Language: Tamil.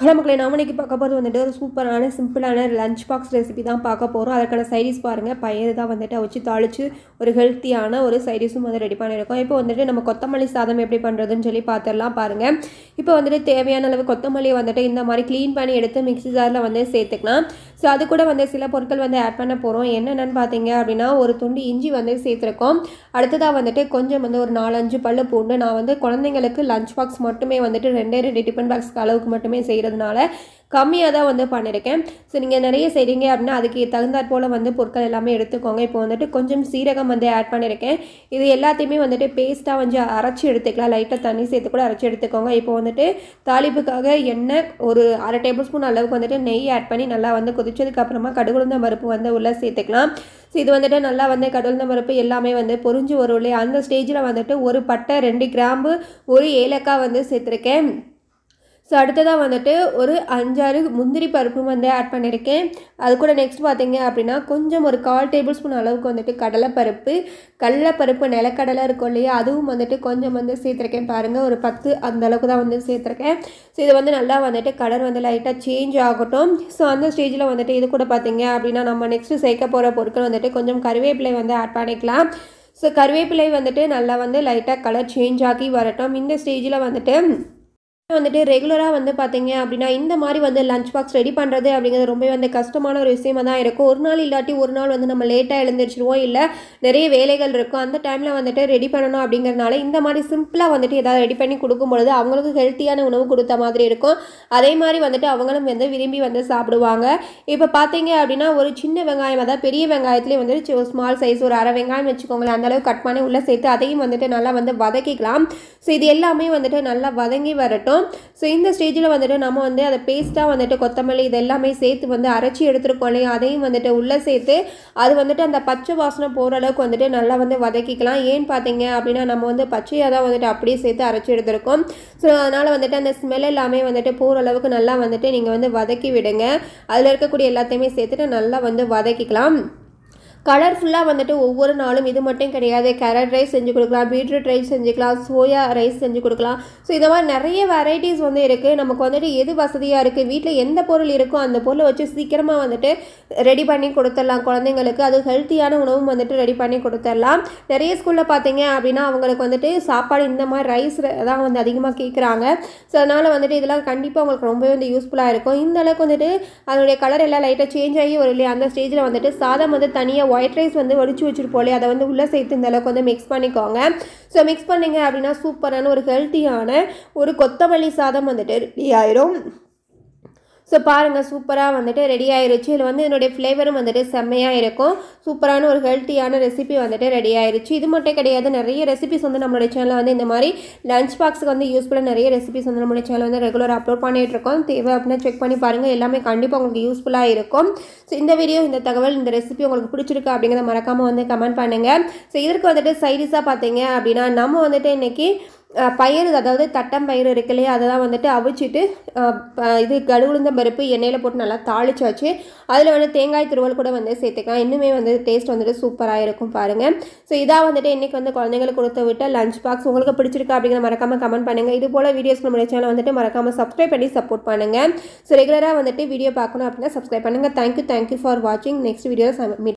ஹலோ மக்களை நான் இன்றைக்கி பார்க்க போகிறது வந்துட்டு ஒரு சூப்பரான சிம்பிளான லஞ்ச் பாக்ஸ் ரெசிபி தான் பார்க்க போகிறோம் அதற்கான சைடிஸ் பாருங்கள் பயிர் தான் வந்துட்டு வச்சு தாளித்து ஒரு ஹெல்த்தியான ஒரு சைடிஸும் வந்து ரெடி பண்ணியிருக்கோம் இப்போ வந்துட்டு நம்ம கொத்தமல்லி சாதம் எப்படி பண்ணுறதுன்னு சொல்லி பார்த்துடலாம் பாருங்கள் இப்போ வந்துட்டு தேவையான அளவு கொத்தமல்லியை வந்துட்டு இந்த மாதிரி க்ளீன் பண்ணி எடுத்து மிக்சி ஜாரில் வந்து சேர்த்துக்கலாம் ஸோ அது கூட வந்து சில பொருட்கள் வந்து ஆட் பண்ண போகிறோம் என்னென்னு பார்த்தீங்க அப்படின்னா ஒரு துண்டு இஞ்சி வந்து சேர்த்துருக்கோம் அடுத்ததாக வந்துட்டு கொஞ்சம் வந்து ஒரு நாலஞ்சு பல்லு பூண்டு நான் வந்து குழந்தைங்களுக்கு லஞ்ச் பாக்ஸ் மட்டுமே வந்துட்டு ரெண்டே ரெண்டு டிஃபன் பாக்ஸ்க்கு அளவுக்கு மட்டுமே செய்கிறதுனால கம்மியாக தான் வந்து பண்ணியிருக்கேன் ஸோ நீங்கள் நிறைய செய்கிறீங்க அப்படின்னா அதுக்கு தகுந்தாற் போல் வந்து பொருட்கள் எல்லாமே எடுத்துக்கோங்க இப்போ வந்துட்டு கொஞ்சம் சீரகம் வந்து ஆட் பண்ணியிருக்கேன் இது எல்லாத்தையுமே வந்துட்டு பேஸ்ட்டாக வந்து அரைச்சி எடுத்துக்கலாம் லைட்டாக தண்ணி சேர்த்து கூட அரைச்சி எடுத்துக்கோங்க இப்போ வந்துட்டு தாளிப்புக்காக எண்ணெய் ஒரு அரை டேபிள் ஸ்பூன் அளவுக்கு வந்துட்டு நெய் ஆட் பண்ணி நல்லா வந்து கொதிச்சதுக்கப்புறமா கடுகுழுந்த பருப்பு வந்து உள்ளே சேர்த்துக்கலாம் ஸோ இது வந்துட்டு நல்லா வந்து கடல் பருப்பு எல்லாமே வந்து பொறிஞ்சு வரும் இல்லையா அந்த ஸ்டேஜில் வந்துட்டு ஒரு பட்டை ரெண்டு கிராம்பு ஒரு ஏலக்காய் வந்து சேர்த்துருக்கேன் ஸோ அடுத்ததாக வந்துட்டு ஒரு அஞ்சாறு முந்திரி பருப்பு வந்து ஆட் பண்ணியிருக்கேன் அது கூட நெக்ஸ்ட் பார்த்தீங்க அப்படின்னா கொஞ்சம் ஒரு கால் டேபிள் ஸ்பூன் அளவுக்கு வந்துட்டு கடலைப்பருப்பு கடலைப்பருப்பு நிலக்கடலை இருக்கும் இல்லையா அதுவும் வந்துட்டு கொஞ்சம் வந்து சேர்த்துருக்கேன் பாருங்கள் ஒரு பத்து அந்த அளவுக்கு தான் வந்து சேர்த்துருக்கேன் ஸோ இது வந்து நல்லா வந்துட்டு கலர் வந்து லைட்டாக சேஞ்ச் ஆகட்டும் ஸோ அந்த ஸ்டேஜில் வந்துட்டு இது கூட பார்த்தீங்க அப்படின்னா நம்ம நெக்ஸ்ட்டு சேர்க்க போகிற பொருட்கள் வந்துட்டு கொஞ்சம் கருவேப்பிலை வந்து ஆட் பண்ணிக்கலாம் ஸோ கருவேப்பிலை வந்துட்டு நல்லா வந்து லைட்டாக கலர் சேஞ்ச் ஆகி வரட்டும் இந்த ஸ்டேஜில் வந்துட்டு வந்துட்டு ரெகுலராக வந்து பார்த்தீங்க அப்படின்னா இந்த மாதிரி வந்து லஞ்ச் பாக்ஸ் ரெடி பண்ணுறது அப்படிங்கிறது ரொம்ப வந்து கஷ்டமான ஒரு விஷயமா தான் இருக்கும் ஒரு நாள் இல்லாட்டி ஒரு நாள் வந்து நம்ம லேட்டாக எழுந்திரிச்சிருவோம் இல்லை நிறைய வேலைகள் இருக்கும் அந்த டைமில் வந்துட்டு ரெடி பண்ணணும் அப்படிங்கிறனால இந்த மாதிரி சிம்பிளாக வந்துட்டு ஏதாவது ரெடி பண்ணி கொடுக்கும்பொழுது அவங்களுக்கு ஹெல்த்தியான உணவு கொடுத்த மாதிரி இருக்கும் அதே மாதிரி வந்துட்டு அவங்களும் வந்து விரும்பி வந்து சாப்பிடுவாங்க இப்போ பார்த்தீங்க அப்படின்னா ஒரு சின்ன வெங்காயம் அதாவது பெரிய வெங்காயத்துலேயே வந்துட்டு ஸ்மால் சைஸ் ஒரு அரை வெங்காயம் வச்சுக்கோங்களேன் அந்தளவுக்கு கட் பண்ணி உள்ளே சேர்த்து அதையும் வந்துட்டு நல்லா வந்து வதக்கிக்கலாம் ஸோ இது எல்லாமே வந்துட்டு நல்லா வதங்கி வரட்டும் எடுத்துக்கலாம் ஸோ இந்த ஸ்டேஜில் வந்துட்டு நம்ம வந்து அதை பேஸ்ட்டாக வந்துட்டு கொத்தமல்லி இது எல்லாமே சேர்த்து வந்து அரைச்சி எடுத்துருக்கோம் இல்லையா அதையும் வந்துட்டு உள்ளே சேர்த்து அது வந்துட்டு அந்த பச்சை வாசனை போகிற அளவுக்கு வந்துட்டு நல்லா வந்து வதக்கிக்கலாம் ஏன்னு பார்த்தீங்க அப்படின்னா நம்ம வந்து பச்சையாக தான் வந்துட்டு அப்படியே சேர்த்து அரைச்சி எடுத்துருக்கோம் ஸோ அதனால் வந்துட்டு அந்த ஸ்மெல் எல்லாமே வந்துட்டு போகிற அளவுக்கு நல்லா வந்துட்டு நீங்கள் வந்து வதக்கி விடுங்க அதில் இருக்கக்கூடிய எல்லாத்தையுமே சேர்த்துட்டு நல்லா வந்து வதக்கிக்கலாம் கலர்ஃபுல்லாக வந்துட்டு ஒவ்வொரு நாளும் இது மட்டும் கிடையாது கேரட் ரைஸ் செஞ்சு கொடுக்கலாம் பீட்ரூட் ரைஸ் செஞ்சுக்கலாம் சோயா ரைஸ் செஞ்சு கொடுக்கலாம் ஸோ இந்த மாதிரி நிறைய வெரைட்டிஸ் வந்து இருக்குது நமக்கு வந்துட்டு எது வசதியாக இருக்குது வீட்டில் எந்த பொருள் இருக்கோ அந்த பொருளை வச்சு சீக்கிரமாக வந்துட்டு ரெடி பண்ணி கொடுத்துடலாம் குழந்தைங்களுக்கு அது ஹெல்த்தியான உணவும் வந்துட்டு ரெடி பண்ணி கொடுத்துடலாம் நிறைய ஸ்கூலில் பார்த்தீங்க அப்படின்னா அவங்களுக்கு வந்துட்டு சாப்பாடு இந்த மாதிரி ரைஸ் தான் வந்து அதிகமாக கேட்குறாங்க ஸோ அதனால் வந்துட்டு இதெல்லாம் கண்டிப்பாக அவங்களுக்கு ரொம்பவே வந்து யூஸ்ஃபுல்லாக இருக்கும் இந்த அளவுக்கு வந்துட்டு அதனுடைய கலர் எல்லாம் லைட்டாக சேஞ்ச் ஆகி வரும் இல்லையா அந்த ஸ்டேஜில் வந்துட்டு சாதம் வந்து தனியாக ஒயிட் ரைஸ் வந்து ஒடிச்சு வச்சுருப்போம் அதை வந்து உள்ளே சேர்த்து இந்த அளவுக்கு வந்து மிக்ஸ் பண்ணிக்கோங்க ஸோ மிக்ஸ் பண்ணிங்க அப்படின்னா சூப்பரான ஒரு ஹெல்த்தியான ஒரு கொத்தமல்லி சாதம் வந்துட்டு ரெடி ஆயிரும் ஸோ பாருங்கள் சூப்பராக வந்துட்டு ரெடி ஆயிருச்சு இதில் வந்து என்னுடைய ஃப்ளேவரும் வந்துட்டு செம்மையாக இருக்கும் சூப்பரான ஒரு ஹெல்த்தியான ரெசிபி வந்துட்டு ரெடி ஆயிருச்சு இது மட்டும் கிடையாது நிறைய ரெசிபிஸ் வந்து நம்மளுடைய சேனலில் வந்து இந்த மாதிரி லஞ்ச் பாக்ஸுக்கு வந்து யூஸ்ஃபுல்லாக நிறைய ரெசிபிஸ் வந்து நம்மளுடைய சேனல் வந்து ரெகுலராக அப்லோட் இருக்கோம் தேவை அப்படின்னா செக் பண்ணி பாருங்கள் எல்லாமே கண்டிப்பாக உங்களுக்கு யூஸ்ஃபுல்லாக இருக்கும் ஸோ இந்த வீடியோ இந்த தகவல் இந்த ரெசிபி உங்களுக்கு பிடிச்சிருக்கு அப்படிங்கிறத மறக்காமல் வந்து கமெண்ட் பண்ணுங்கள் ஸோ இதற்கு வந்துட்டு சைடிஸாக பார்த்தீங்க அப்படின்னா நம்ம வந்துட்டு இன்றைக்கி பயிறு அதாவது தட்டம் பயிர் இருக்கு இல்லையா அதை தான் வந்துட்டு அவிச்சிட்டு இது கடுகுளுந்த பருப்பு எண்ணெயில் போட்டு நல்லா தாளிச்சாச்சு அதில் வந்து தேங்காய் துருவல் கூட வந்து சேர்த்துக்கலாம் இன்னுமே வந்து டேஸ்ட் வந்துட்டு சூப்பராக இருக்கும் பாருங்கள் ஸோ இதாக வந்துட்டு இன்றைக்கி வந்து குழந்தைங்களுக்கு கொடுத்து விட்டு லஞ்ச் பாக்ஸ் உங்களுக்கு பிடிச்சிருக்கா அப்படிங்கிற மறக்காமல் கமெண்ட் பண்ணுங்கள் இது போல் வீடியோஸ் நம்மளுடைய சேனல் வந்துட்டு மறக்காமல் சப்ஸ்கிரைப் பண்ணி சப்போர்ட் பண்ணுங்கள் ஸோ ரெகுலராக வந்துட்டு வீடியோ பார்க்கணும் அப்படின்னா சப்ஸ்கிரைப் பண்ணுங்கள் தேங்க்யூ தேங்க்யூ ஃபார் வாட்சிங் நெக்ஸ்ட் வீடியோ மீட்